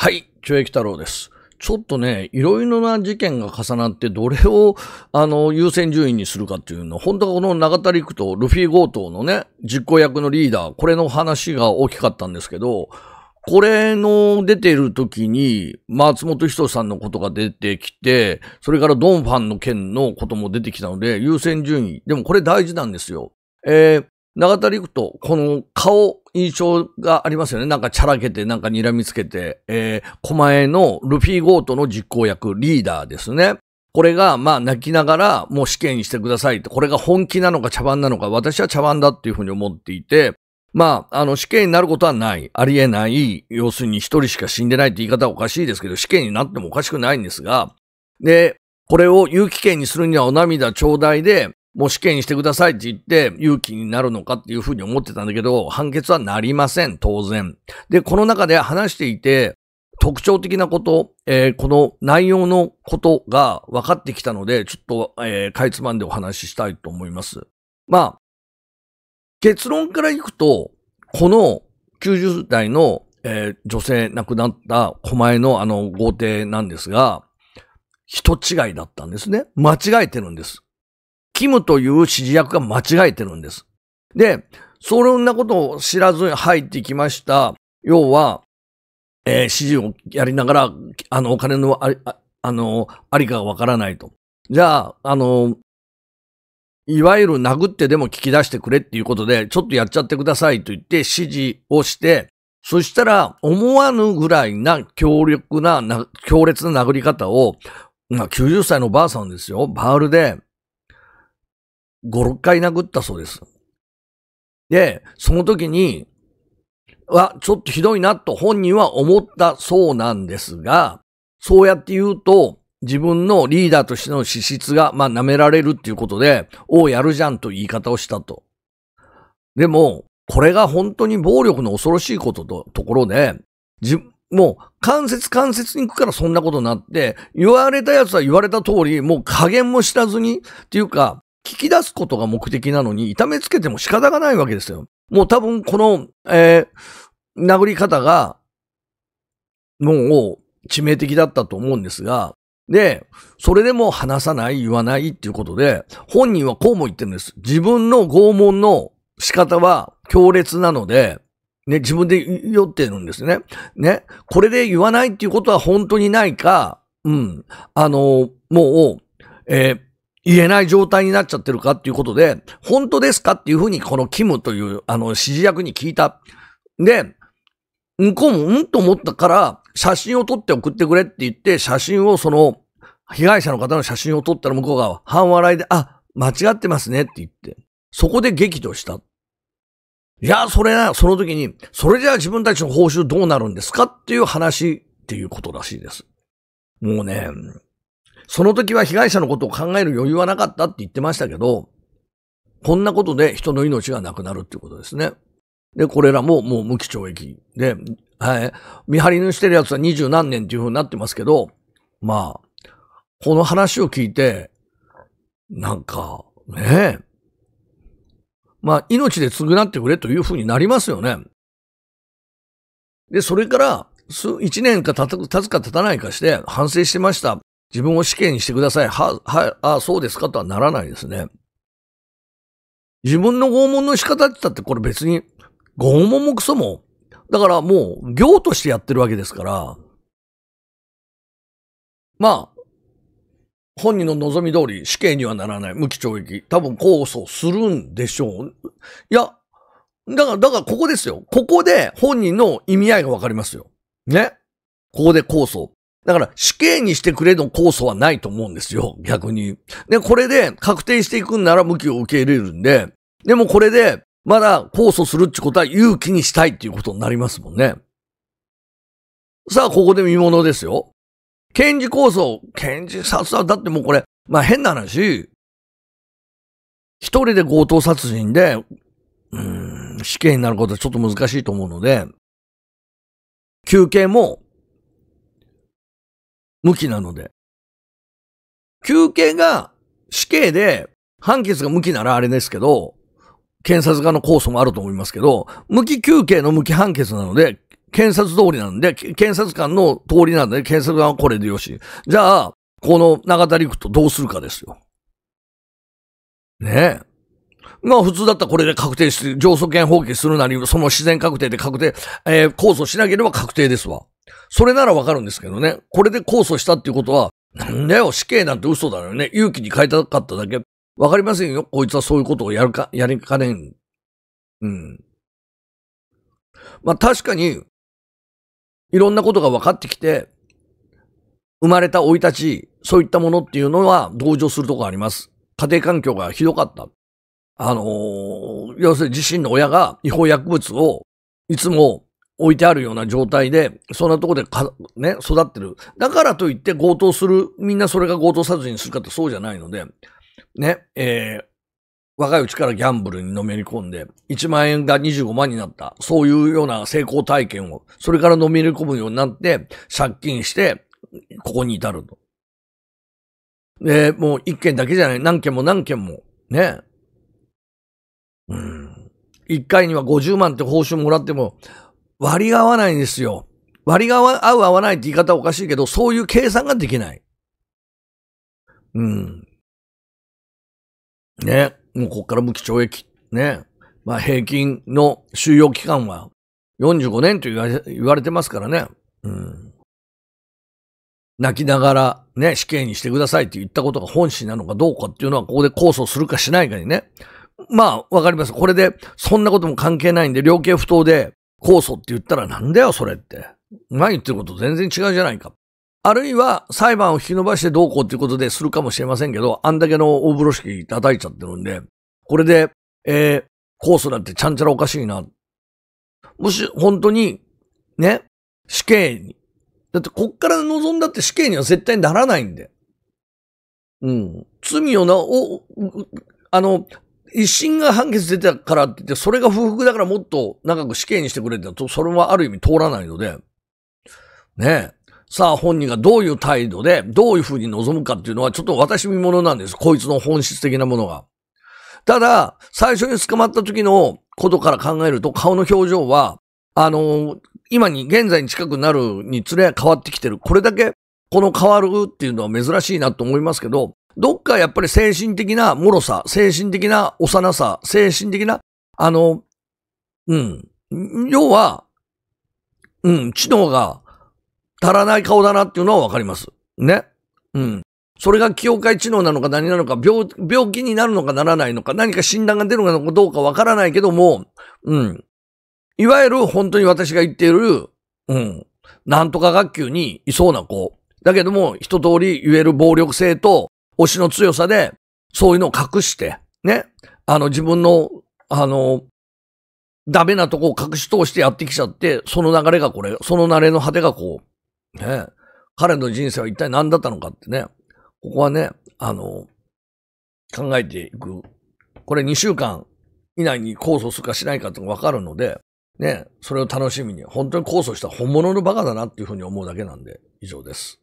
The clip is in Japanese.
はい、えき太郎です。ちょっとね、いろいろな事件が重なって、どれを、あの、優先順位にするかっていうの、本当はこの長田陸とルフィ強盗のね、実行役のリーダー、これの話が大きかったんですけど、これの出てる時に、松本人志さんのことが出てきて、それからドンファンの件のことも出てきたので、優先順位。でもこれ大事なんですよ。えー、長田陸と、この顔、印象がありますよね。なんかちゃらけて、なんか睨みつけて、えー、狛江のルフィゴートの実行役、リーダーですね。これが、まあ、泣きながら、もう試験してくださいって、これが本気なのか茶番なのか、私は茶番だっていうふうに思っていて、まあ、あの、試験になることはない。ありえない。要するに一人しか死んでないって言い方はおかしいですけど、試験になってもおかしくないんですが、で、これを有期刑にするにはお涙頂戴で、もう試験にしてくださいって言って勇気になるのかっていうふうに思ってたんだけど、判決はなりません、当然。で、この中で話していて、特徴的なこと、えー、この内容のことが分かってきたので、ちょっと、えー、かいつまんでお話ししたいと思います。まあ、結論からいくと、この90代の、えー、女性亡くなった狛江のあの豪邸なんですが、人違いだったんですね。間違えてるんです。キムという指示役が間違えてるんです。で、そんなことを知らずに入ってきました。要は、えー、指示をやりながら、あの、お金のあり、あの、ありかがわからないと。じゃあ、あの、いわゆる殴ってでも聞き出してくれっていうことで、ちょっとやっちゃってくださいと言って指示をして、そしたら、思わぬぐらいな強力な強烈な殴り方を、ま90歳のばあさんですよ、バールで、5、6回殴ったそうです。で、その時に、は、ちょっとひどいなと本人は思ったそうなんですが、そうやって言うと、自分のリーダーとしての資質が、まあ、舐められるっていうことで、おう、やるじゃんと言い方をしたと。でも、これが本当に暴力の恐ろしいことと、ところで、もう、関節関節に行くからそんなことになって、言われたやつは言われた通り、もう加減も知らずに、っていうか、聞き出すことが目的なのに、痛めつけても仕方がないわけですよ。もう多分この、えー、殴り方が、もう致命的だったと思うんですが、で、それでも話さない、言わないっていうことで、本人はこうも言ってるんです。自分の拷問の仕方は強烈なので、ね、自分で酔ってるんですね。ね、これで言わないっていうことは本当にないか、うん、あの、もう、えー言えない状態になっちゃってるかっていうことで、本当ですかっていうふうにこのキムというあの指示役に聞いた。で、向こうもうんと思ったから、写真を撮って送ってくれって言って、写真をその、被害者の方の写真を撮ったら向こうが半笑いで、あ、間違ってますねって言って、そこで激怒した。いや、それな、その時に、それじゃあ自分たちの報酬どうなるんですかっていう話っていうことらしいです。もうね、その時は被害者のことを考える余裕はなかったって言ってましたけど、こんなことで人の命がなくなるっていうことですね。で、これらももう無期懲役で、はい。見張りにしてるやつは二十何年っていう風になってますけど、まあ、この話を聞いて、なんか、ねえ。まあ、命で償ってくれという風になりますよね。で、それから、一年か経つか経たないかして反省してました。自分を死刑にしてください。は、はい、ああ、そうですかとはならないですね。自分の拷問の仕方って言ったって、これ別に、拷問もクソも、だからもう、行としてやってるわけですから、まあ、本人の望み通り死刑にはならない、無期懲役、多分控訴するんでしょう。いや、だから、だからここですよ。ここで本人の意味合いがわかりますよ。ね。ここで控訴。だから死刑にしてくれの控訴はないと思うんですよ、逆に。で、これで確定していくんなら向きを受け入れるんで、でもこれでまだ控訴するってことは勇気にしたいっていうことになりますもんね。さあ、ここで見ものですよ。検事構想、検事殺は、だってもうこれ、まあ変な話、一人で強盗殺人で、うん、死刑になることはちょっと難しいと思うので、休憩も無期なので。求刑が死刑で判決が無期ならあれですけど、検察側の控訴もあると思いますけど、無期休刑の無期判決なので、検察通りなんで、検察官の通りなんで、検察側はこれでよし。じゃあ、この永田陸とどうするかですよ。ねえ。まあ普通だったらこれで確定して、上訴権放棄するなり、その自然確定で確定、えー、控訴しなければ確定ですわ。それならわかるんですけどね。これで控訴したっていうことは、なんだよ、死刑なんて嘘だよね。勇気に変えたかっただけ。わかりませんよ。こいつはそういうことをやるか、やりかねん。うん。まあ確かに、いろんなことが分かってきて、生まれた生い立ち、そういったものっていうのは同情するとこあります。家庭環境がひどかった。あのー、要するに自身の親が違法薬物をいつも置いてあるような状態で、そんなとこでか、ね、育ってる。だからといって強盗する、みんなそれが強盗殺人するかってそうじゃないので、ね、えー、若いうちからギャンブルにのめり込んで、1万円が25万になった。そういうような成功体験を、それからのめり込むようになって、借金して、ここに至ると。で、もう一件だけじゃない、何件も何件も、ね、うん。1回には50万って報酬もらっても、割り合わないんですよ。割り合う合わないって言い方おかしいけど、そういう計算ができない。うん。ね。もうこっから無期懲役。ね。まあ平均の収容期間は45年と言われてますからね。うん。泣きながらね、死刑にしてくださいって言ったことが本心なのかどうかっていうのは、ここで控訴するかしないかにね、まあ、わかります。これで、そんなことも関係ないんで、量刑不当で、控訴って言ったらなんだよ、それって。前言ってること全然違うじゃないか。あるいは、裁判を引き延ばしてどうこうっていうことでするかもしれませんけど、あんだけの大風呂敷叩いちゃってるんで、これで、えー、控訴なんてちゃんちゃらおかしいな。もし、本当に、ね、死刑に。だって、こっから望んだって死刑には絶対ならないんで。うん。罪をな、お、あの、一審が判決出たからって言って、それが不服だからもっと長く死刑にしてくれってと、それはある意味通らないので、ねえ。さあ本人がどういう態度で、どういうふうに望むかっていうのはちょっと私見物なんです。こいつの本質的なものが。ただ、最初に捕まった時のことから考えると、顔の表情は、あの、今に、現在に近くなるにつれ変わってきてる。これだけ、この変わるっていうのは珍しいなと思いますけど、どっかやっぱり精神的な脆さ、精神的な幼さ、精神的な、あの、うん。要は、うん、知能が足らない顔だなっていうのはわかります。ね。うん。それが記憶会知能なのか何なのか、病、病気になるのかならないのか、何か診断が出るのかどうかわからないけども、うん。いわゆる本当に私が言っている、うん。なんとか学級にいそうな子。だけども、一通り言える暴力性と、推しの強さで、そういうのを隠して、ね、あの自分の、あの、ダメなとこを隠し通してやってきちゃって、その流れがこれ、その慣れの果てがこう、ね、彼の人生は一体何だったのかってね、ここはね、あの、考えていく。これ2週間以内に控訴するかしないかってわかるので、ね、それを楽しみに、本当に控訴した本物のバカだなっていうふうに思うだけなんで、以上です。